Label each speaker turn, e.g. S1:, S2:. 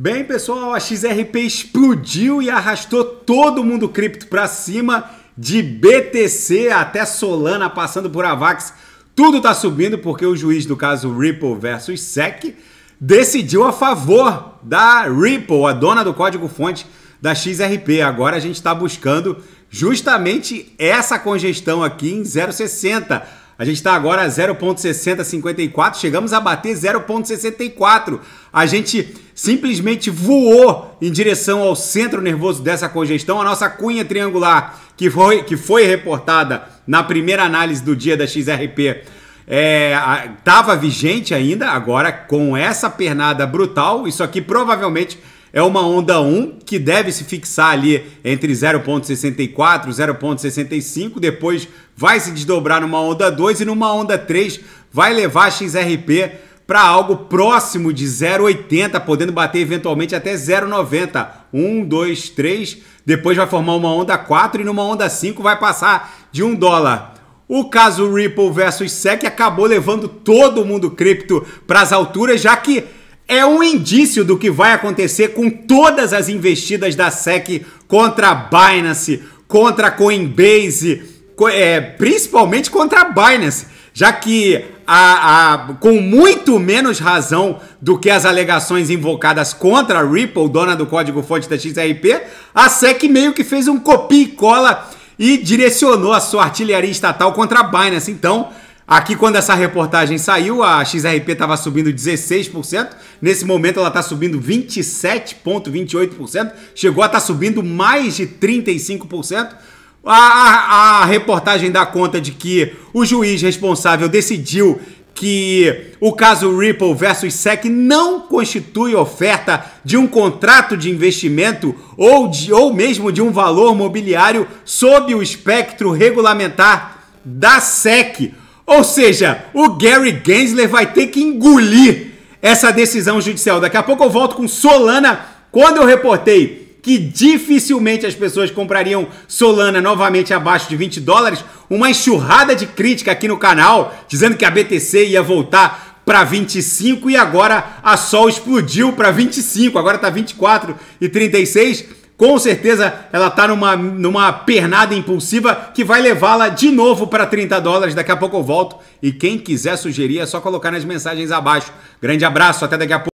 S1: Bem, pessoal, a XRP explodiu e arrastou todo mundo cripto para cima, de BTC até Solana, passando por Avax. Tudo tá subindo porque o juiz do caso Ripple versus SEC decidiu a favor da Ripple, a dona do código-fonte da XRP. Agora a gente está buscando justamente essa congestão aqui em 060 a gente está agora a 0,6054, chegamos a bater 0,64. A gente simplesmente voou em direção ao centro nervoso dessa congestão. A nossa cunha triangular, que foi, que foi reportada na primeira análise do dia da XRP, estava é, vigente ainda. Agora, com essa pernada brutal, isso aqui provavelmente é uma onda 1 que deve se fixar ali entre 0,64 e 0,65, depois vai se desdobrar numa onda 2 e numa onda 3 vai levar a XRP para algo próximo de 0,80, podendo bater eventualmente até 0,90. 1, 2, 3, depois vai formar uma onda 4 e numa onda 5 vai passar de 1 dólar. O caso Ripple versus SEC acabou levando todo mundo cripto para as alturas, já que é um indício do que vai acontecer com todas as investidas da SEC contra a Binance, contra a Coinbase, é, principalmente contra a Binance, já que a, a, com muito menos razão do que as alegações invocadas contra a Ripple, dona do código-fonte da XRP, a SEC meio que fez um copia e cola e direcionou a sua artilharia estatal contra a Binance. Então, Aqui, quando essa reportagem saiu, a XRP estava subindo 16%. Nesse momento, ela está subindo 27,28%. Chegou a estar tá subindo mais de 35%. A, a, a reportagem dá conta de que o juiz responsável decidiu que o caso Ripple versus SEC não constitui oferta de um contrato de investimento ou, de, ou mesmo de um valor mobiliário sob o espectro regulamentar da SEC. Ou seja, o Gary Gensler vai ter que engolir essa decisão judicial. Daqui a pouco eu volto com Solana. Quando eu reportei que dificilmente as pessoas comprariam Solana novamente abaixo de 20 dólares, uma enxurrada de crítica aqui no canal, dizendo que a BTC ia voltar para 25 e agora a Sol explodiu para 25, agora está 24 e 36 com certeza ela tá numa, numa pernada impulsiva que vai levá-la de novo para 30 dólares. Daqui a pouco eu volto. E quem quiser sugerir é só colocar nas mensagens abaixo. Grande abraço, até daqui a pouco.